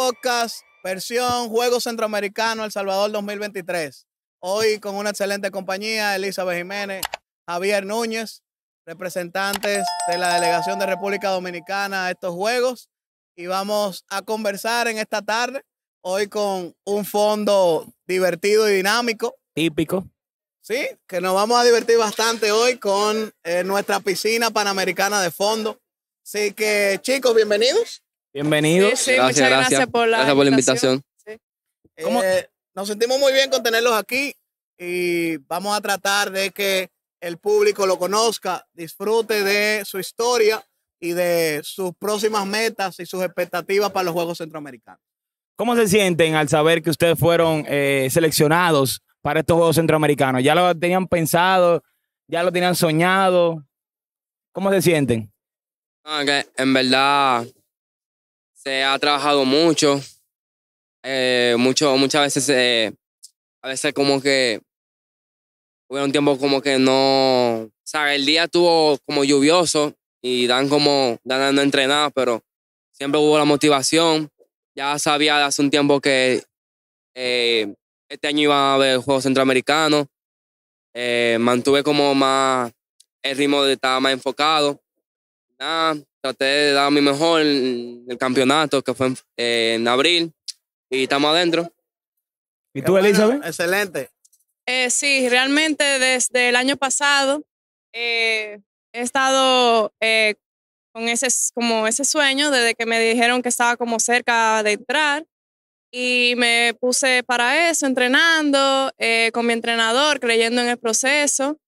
Podcast, versión Juegos Centroamericano El Salvador 2023. Hoy con una excelente compañía, Elizabeth Jiménez, Javier Núñez, representantes de la delegación de República Dominicana a estos Juegos. Y vamos a conversar en esta tarde, hoy con un fondo divertido y dinámico. Típico. Sí, que nos vamos a divertir bastante hoy con eh, nuestra piscina panamericana de fondo. Así que chicos, bienvenidos. Bienvenidos. gracias, muchas gracias. por la, invitación. Eh, nos sentimos muy bien con tenerlos aquí y vamos a tratar de que el público lo conozca, disfrute de su historia y de sus próximas metas y sus expectativas para los Juegos Centroamericanos. ¿Cómo se sienten al saber que ustedes fueron eh, seleccionados para estos Juegos Centroamericanos? ¿Ya lo tenían pensado? ¿Ya lo tenían soñado? ¿Cómo se sienten? En verdad, se ha trabajado mucho. Eh, mucho muchas veces, eh, a veces como que hubo un tiempo como que no, sea, El día estuvo como lluvioso y dan como, dan no pero siempre hubo la motivación. Ya sabía hace un tiempo que eh, este año iba a haber Juegos Centroamericanos. mantuve como más el ritmo de más enfocado. Nada, te he dado mi mejor en el campeonato que fue en, abril y estamos adentro. ¿Y tú, Excelente. Eh, sí, realmente desde el año pasado eh, he estado eh, con ese, como ese sueño desde que me dijeron que estaba como cerca de entrar y me puse para eso, entrenando con mi entrenador, creyendo en el proceso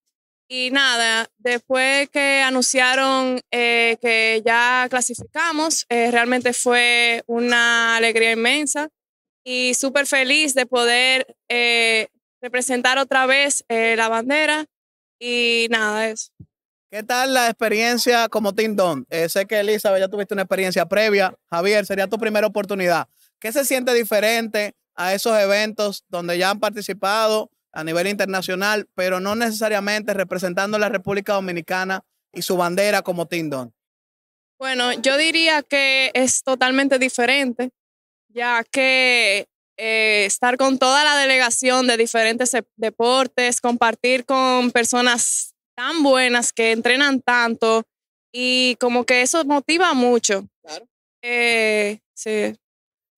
y nada, después que anunciaron eh, que ya clasificamos, eh, realmente fue una alegría inmensa y súper feliz de poder eh, representar otra vez la bandera y nada, eso. ¿Qué tal la experiencia como Team Don? sé que Elizabeth ya tuviste una experiencia previa. Javier, sería tu primera oportunidad. ¿Qué se siente diferente a esos eventos donde ya han participado? a nivel internacional, pero no necesariamente representando la República Dominicana y su bandera como Tindon? Bueno, yo diría que es totalmente diferente, ya que eh, estar con toda la delegación de diferentes e-, deportes, compartir con personas tan buenas que entrenan tanto y como que eso motiva mucho. Claro. Eh, sí.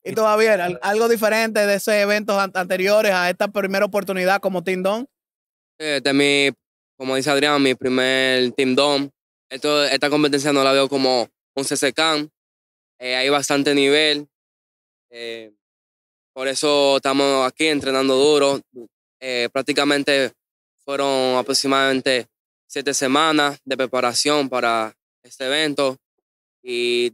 Y todavía, algo diferente de esos eventos anteriores a esta primera oportunidad como Team Dom. Este es mi, como dice Adrián, mi primer Team Dom. esta competencia no la veo como un CCCAM. Eh, hay bastante nivel. Eh, por eso estamos aquí entrenando duro. Eh, prácticamente fueron aproximadamente siete semanas de preparación para este evento y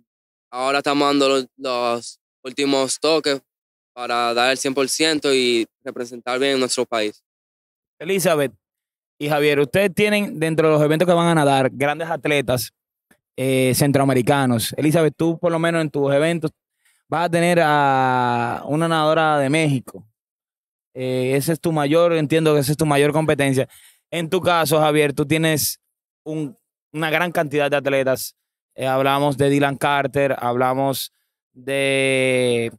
ahora estamos dando los últimos toques para dar el 100% y representar bien nuestro país. Elizabeth y Javier, ustedes tienen dentro de los eventos que van a nadar grandes atletas eh, centroamericanos. Elizabeth, tú por lo menos en tus eventos vas a tener a una nadadora de México. Eh, ese es tu mayor, entiendo que esa es tu mayor competencia. En tu caso, Javier, tú tienes un, una gran cantidad de atletas. Eh, hablamos de Dylan Carter, hablamos de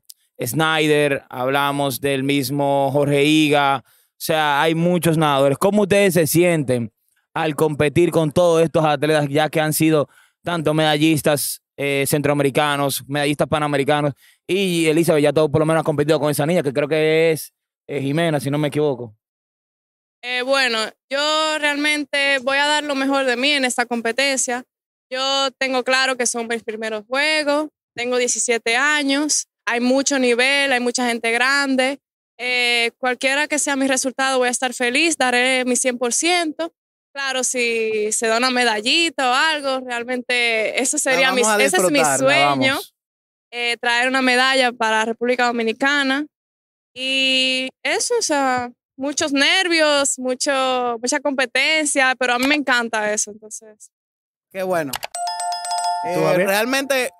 Snyder, hablamos del mismo Jorge Higa, o sea, hay muchos nadadores. ¿Cómo ustedes se sienten al competir con todos estos atletas ya que han sido tanto medallistas eh, centroamericanos, medallistas panamericanos y Elizabeth ya todo por lo menos ha competido con esa niña que creo que es eh, Jimena, si no me equivoco? Eh, bueno, yo realmente voy a dar lo mejor de mí en esta competencia. Yo tengo claro que son mis primeros juegos, tengo 17 años, hay mucho nivel, hay mucha gente grande. Eh, cualquiera que sea mi resultado, voy a estar feliz, daré mi 100%. Claro, si se da una medallita o algo, realmente eso sería mi, ese es mi sueño, eh, traer una medalla para República Dominicana. Y eso, o sea, muchos nervios, mucho, mucha competencia, pero a mí me encanta eso, entonces. Qué bueno. Eh, realmente,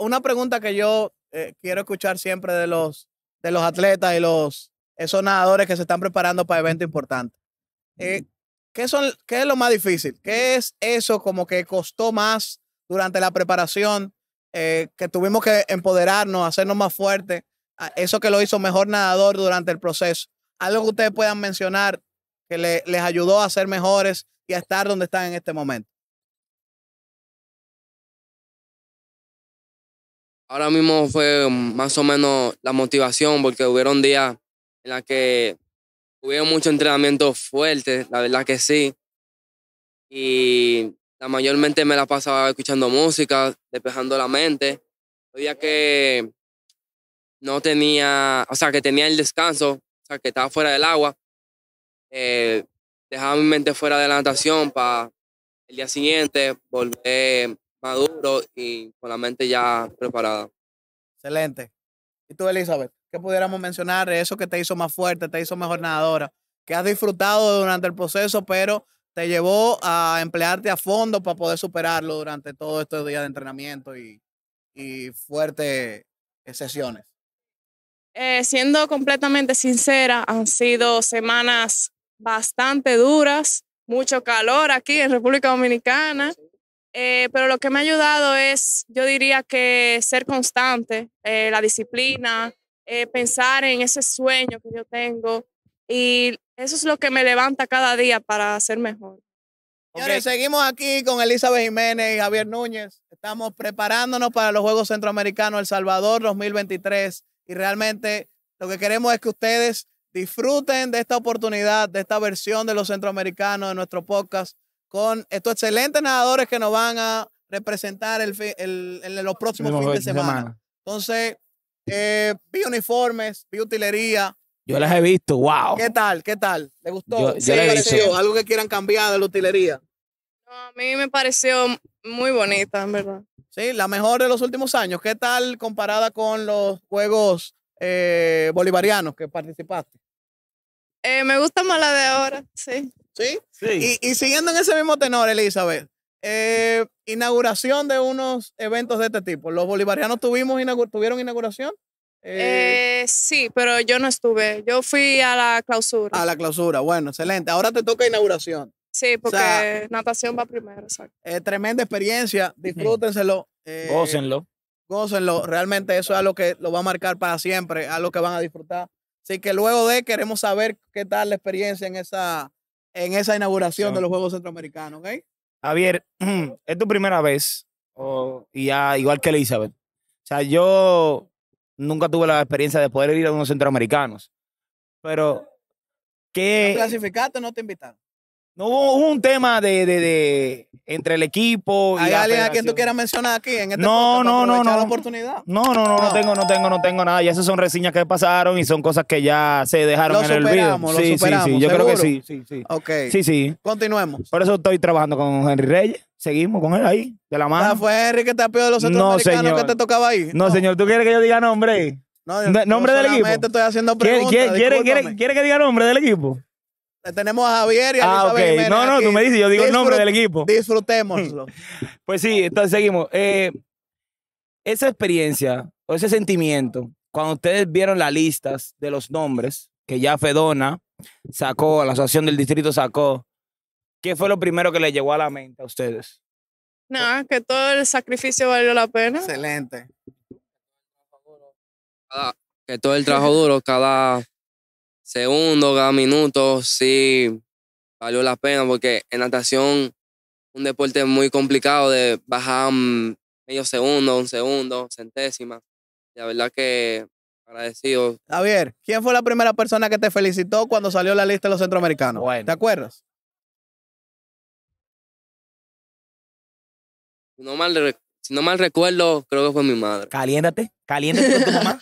una pregunta que yo eh, quiero escuchar siempre de los, de los atletas y los esos nadadores que se están preparando para eventos importantes. Eh, ¿qué, son, es lo más difícil? ¿Qué es eso como que costó más durante la preparación? que tuvimos que empoderarnos, hacernos más fuertes. Eso que lo hizo mejor nadador durante el proceso. Algo que ustedes puedan mencionar que les ayudó a ser mejores y a estar donde están en este momento. ahora mismo fue más o menos la motivación, porque hubo un día en los que hubo mucho entrenamiento fuerte, la verdad que sí. Y la mayormente me la pasaba escuchando música, despejando la mente. Había que no tenía, o sea, que tenía el descanso, o sea, que estaba fuera del agua. Eh, dejaba mi mente fuera de la natación para el día siguiente volver maduro y con la mente ya preparada. Excelente. ¿Y tú, Elizabeth? ¿Qué pudiéramos mencionar de eso que te hizo más fuerte, te hizo mejor nadadora? Que has disfrutado durante el proceso, pero te llevó a emplearte a fondo para poder superarlo durante todos estos días de entrenamiento y, fuertes sesiones. Eh, siendo completamente sincera, han sido semanas bastante duras, mucho calor aquí en República Dominicana. Sí. Eh, pero lo que me ha ayudado es, yo diría que ser constante, eh, la disciplina, eh, pensar en ese sueño que yo tengo y eso es lo que me levanta cada día para ser mejor. Señores, seguimos aquí con Elizabeth Jiménez y Javier Núñez. Estamos preparándonos para los Juegos Centroamericanos El Salvador 2023 y realmente lo que queremos es que ustedes disfruten de esta oportunidad, de esta versión de los centroamericanos, de nuestro podcast con estos excelentes nadadores que nos van a representar el, los próximos fines de semana. Entonces, eh, vi uniformes, vi utilería. Yo las he visto, wow. ¿Qué tal? ¿Qué tal? ¿Le gustó? ¿Algo que quieran cambiar de la utilería? a mí me pareció muy bonita, en verdad. Sí, la mejor de los últimos años. ¿Qué tal comparada con los Juegos eh, Bolivarianos que participaste? Eh, me gusta más la de ahora, sí. ¿Sí? Sí. Y, siguiendo en ese mismo tenor, Elizabeth, eh, inauguración de unos eventos de este tipo. ¿Los bolivarianos tuvimos tuvieron inauguración? Eh, sí, pero yo no estuve. Yo fui a la clausura. A la clausura, bueno, excelente. Ahora te toca inauguración. Sí, porque natación va primero, exacto. tremenda experiencia, disfrútenselo. Eh, gócenlo. Gócenlo, realmente eso es algo que lo va a marcar para siempre, algo que van a disfrutar Así que luego de queremos saber qué tal la experiencia en esa, en esa inauguración de los Juegos Centroamericanos, ¿ok? Javier, es tu primera vez, oh, y igual que Elizabeth. O sea, yo nunca tuve la experiencia de poder ir a unos centroamericanos. Pero, ¿qué? clasificaste o no te invitaron? No hubo un tema de, de, de entre el equipo. Y ¿Hay alguien a quien tú quieras mencionar aquí en este No, no, no, no. La oportunidad? No, no, no, no, tengo, no tengo, no tengo nada. Y esas son reseñas que pasaron y son cosas que ya se dejaron en el olvido. Lo sí, superamos, sí, sí. Yo creo que sí, sí, sí. Ok. Sí, sí. Continuemos. Por eso estoy trabajando con Henry Reyes. Seguimos con él ahí, de la mano. Ah, fue Henry que te ha de los otros no, que te tocaba ahí. No, señor, ¿tú quieres que yo diga nombre? nombre del equipo. estoy haciendo quiere, quiere, quiere que diga nombre del equipo? Eh, tenemos a Javier y a ah, okay. No, no, tú me dices, yo digo el nombre del equipo. Disfrutémoslo. pues sí, entonces seguimos. Eh, esa experiencia o ese sentimiento, cuando ustedes vieron las listas de los nombres que ya Fedona sacó, la asociación del distrito sacó, ¿qué fue lo primero que les llegó a la mente a ustedes? Nada, que todo el sacrificio valió la pena. Excelente. que todo el trabajo duro, cada Segundo, cada minuto, sí valió la pena porque en natación un deporte muy complicado de bajar medio segundo, un segundo, centésima. La verdad que agradecido. Javier, ¿quién fue la primera persona que te felicitó cuando salió la lista de los centroamericanos? ¿Te acuerdas? Si no, mal, no mal recuerdo, creo que fue mi madre. Caliéntate, caliéntate con tu mamá.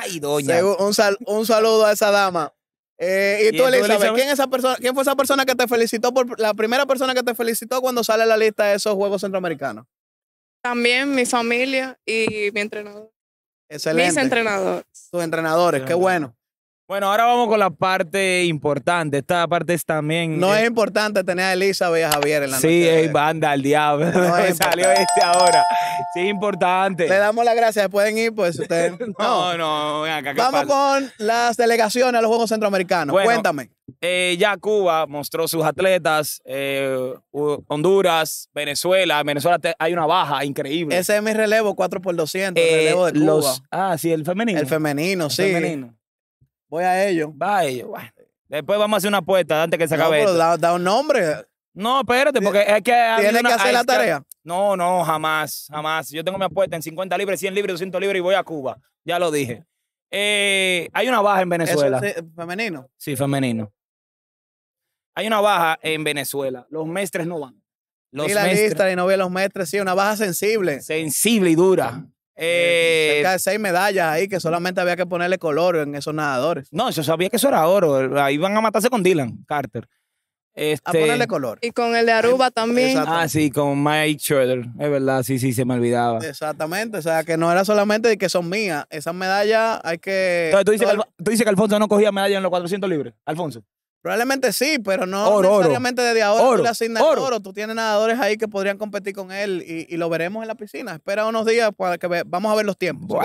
Ay, un, un saludo a esa dama. Eh, y, tú, Elizabeth, ¿quién, fue esa persona que te felicitó? Por, la primera persona que te felicitó cuando sale a la lista de esos Juegos Centroamericanos. También mi familia y mi entrenador. Excelente. Mis entrenadores. Tus entrenadores, qué bueno. Bueno, ahora vamos con la parte importante. Esta parte es también. No eh, es, importante tener a Elizabeth y a Javier en la sí, noche. Sí, eh. banda al diablo. No salió este ahora. Sí, es importante. Le damos las gracias. Pueden ir, pues ustedes. no, no, Vamos con las delegaciones a los Juegos Centroamericanos. Cuéntame. Eh, ya Cuba mostró sus atletas. Eh, Honduras, Venezuela. Venezuela hay una baja increíble. Ese es mi relevo, 4 por 200 relevo de Cuba. Los, ah, sí, el femenino. El femenino, el Femenino. Voy a ellos. Va a ellos. Después vamos a hacer una apuesta antes que se acabe. No, pero Da, un nombre. No, espérate, porque es que. Tienes que hacer la tarea. no, no, jamás, jamás. Yo tengo mi apuesta en 50 libres, 100 libres, 200 libres y voy a Cuba. Ya lo dije. Eh, hay una baja en Venezuela. ¿Femenino? Sí, femenino. Hay una baja en Venezuela. Los mestres no van. Los y la lista lista no novia los mestres, sí, una baja sensible. Sensible y dura. Eh, cerca seis medallas ahí que solamente había que ponerle color en esos nadadores. No, yo sabía que eso era oro. Ahí van a matarse con Dylan Carter. a este, ponerle color. Y con el de Aruba también. Ah, sí, con Mike Schroeder. Es verdad, sí, sí, se me olvidaba. Exactamente. O sea, que no era solamente que son mías. Esas medallas hay que. Entonces, ¿tú dices, que Alfonso no cogía medallas en los 400 libres? Alfonso. Probablemente sí, pero no necesariamente desde ahora tú le asignas oro. Tú tienes nadadores ahí que podrían competir con él y, lo veremos en la piscina. Espera unos días para que vamos a ver los tiempos.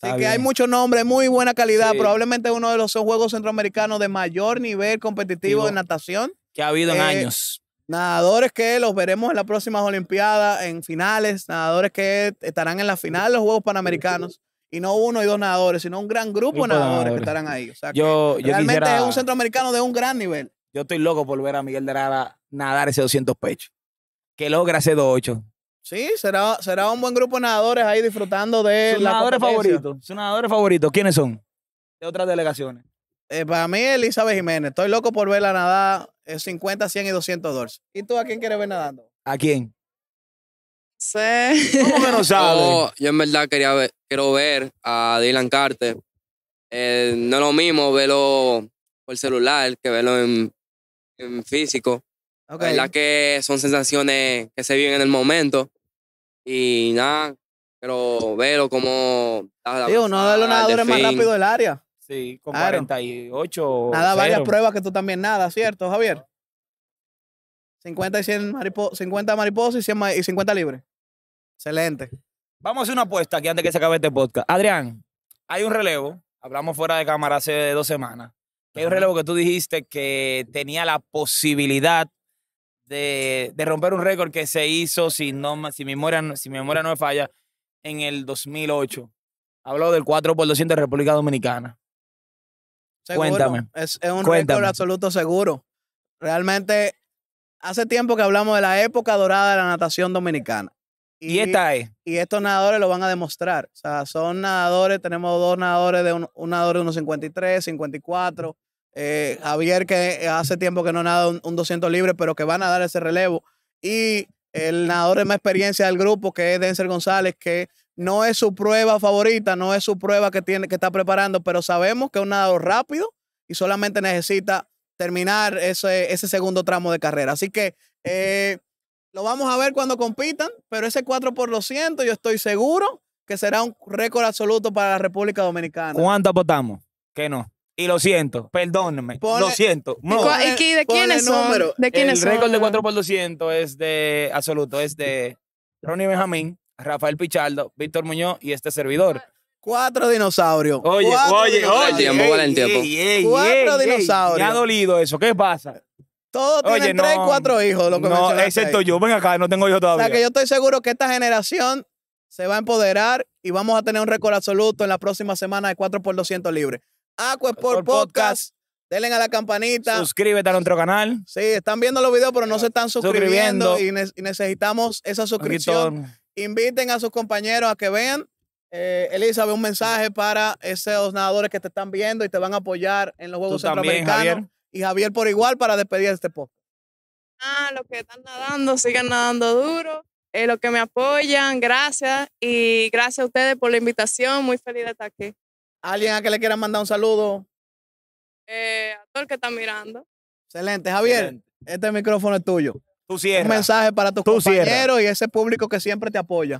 Así que hay muchos nombres, muy buena calidad. Probablemente uno de los juegos centroamericanos de mayor nivel competitivo de natación. Que ha habido en eh, años. Nadadores que los veremos en las próximas Olimpiadas, en finales. Nadadores que estarán en la final de los Juegos Panamericanos y no uno y dos nadadores, sino un gran grupo, de nadadores, que estarán ahí. O sea, realmente es un centroamericano de un gran nivel. Yo estoy loco por ver a Miguel de Rada nadar ese 200 pechos. Que logra ese 28. Sí, será, será un buen grupo de nadadores ahí disfrutando de Sus nadadores favoritos. Sus nadadores favoritos, ¿quiénes son? De otras delegaciones. Eh, para mí, Elizabeth Jiménez. Estoy loco por verla nadar 50, eh, 100 y 200 dólares. ¿Y tú a quién quieres ver nadando? ¿A quién? Sí. Oh, yo, en verdad quería ver, quiero ver a Dylan Carter. Eh, no es lo mismo verlo por celular que verlo en, en físico. La verdad que son sensaciones que se viven en el momento. Y nada, pero verlo como... Digo, no de los más rápido del área. Sí, con 48. Nada, varias pruebas que tú también nada, ¿cierto, Javier? 50 y 100 50 mariposas y, 100 y 50 libres. Excelente. Vamos a hacer una apuesta aquí antes que se acabe este podcast. Adrián, hay un relevo, hablamos fuera de cámara hace dos semanas, hay un relevo que tú dijiste que tenía la posibilidad de, romper un récord que se hizo, si, si, mi memoria, si no me falla, en el 2008. Habló del 4x200 de República Dominicana. Cuéntame. Es, es un récord absoluto seguro. Realmente, hace tiempo que hablamos de la época dorada de la natación dominicana. Y, y estos nadadores lo van a demostrar. O sea, son nadadores, tenemos dos nadadores de un, nadador de unos 53, 54. Eh, Javier, que hace tiempo que no nada un, un 200 libre, pero que van a dar ese relevo. Y el nadador de más experiencia del grupo, que es Denzel González, que no es su prueba favorita, no es su prueba que, tiene, que está preparando, pero sabemos que es un nadador rápido y solamente necesita terminar ese, ese segundo tramo de carrera. Así que eh, lo vamos a ver cuando compitan, pero ese 4 por 200 yo estoy seguro que será un récord absoluto para la República Dominicana. ¿Cuánto votamos? Que no. Y lo siento, perdónenme. lo siento. ¿Y de quiénes son? Número. El récord de 4 por 200 es de absoluto, es de Ronnie Benjamín, Rafael Pichardo, Víctor Muñoz y este servidor. Cuatro dinosaurios. Oye, oye, oye. Ey, ey, cuatro dinosaurios. Me ha dolido eso. ¿Qué pasa? Todos tienen tres, cuatro hijos. Lo no, excepto yo. Ven acá, no tengo hijos todavía. O sea, que yo estoy seguro que esta generación se va a empoderar y vamos a tener un récord absoluto en la próxima semana de 4 por 200 libres, Aqua por Podcast. Denle a la campanita. Suscríbete a nuestro canal. Sí, están viendo los videos, pero no se están suscribiendo. Y, necesitamos esa suscripción. Inviten a sus compañeros a que vean. Eh, Elizabeth, un mensaje para esos nadadores que te están viendo y te van a apoyar en los Juegos Centroamericanos y Javier por igual para despedir este podcast. Ah, los que están nadando, siguen nadando duro. Eh, los que me apoyan, gracias. Y gracias a ustedes por la invitación. Muy feliz de estar aquí. ¿Alguien a que le quieran mandar un saludo? Eh, a todo el que está mirando. Excelente, Javier. Este micrófono es tuyo. Tú cierras. Un mensaje para tus compañeros y ese público que siempre te apoya.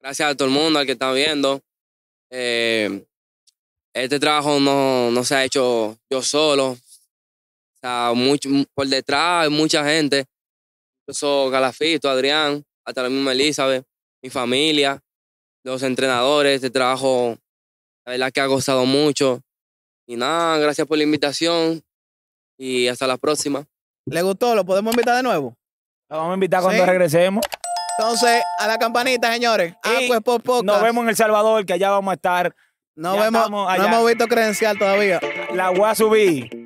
Gracias a todo el mundo, al que está viendo. Eh, este trabajo no, no se ha hecho yo solo. O sea, mucho, por detrás hay mucha gente. soy Galafito, Adrián, hasta la misma Elizabeth, mi familia, los entrenadores. Este trabajo, la verdad que ha gozado mucho. Y nada, gracias por la invitación y hasta la próxima. ¿Le gustó? ¿Lo podemos invitar de nuevo? Lo vamos a invitar cuando regresemos. Entonces, a la campanita, señores. ah, pues, por Nos vemos en El Salvador, que allá vamos a estar no, hemos visto credencial todavía. La voy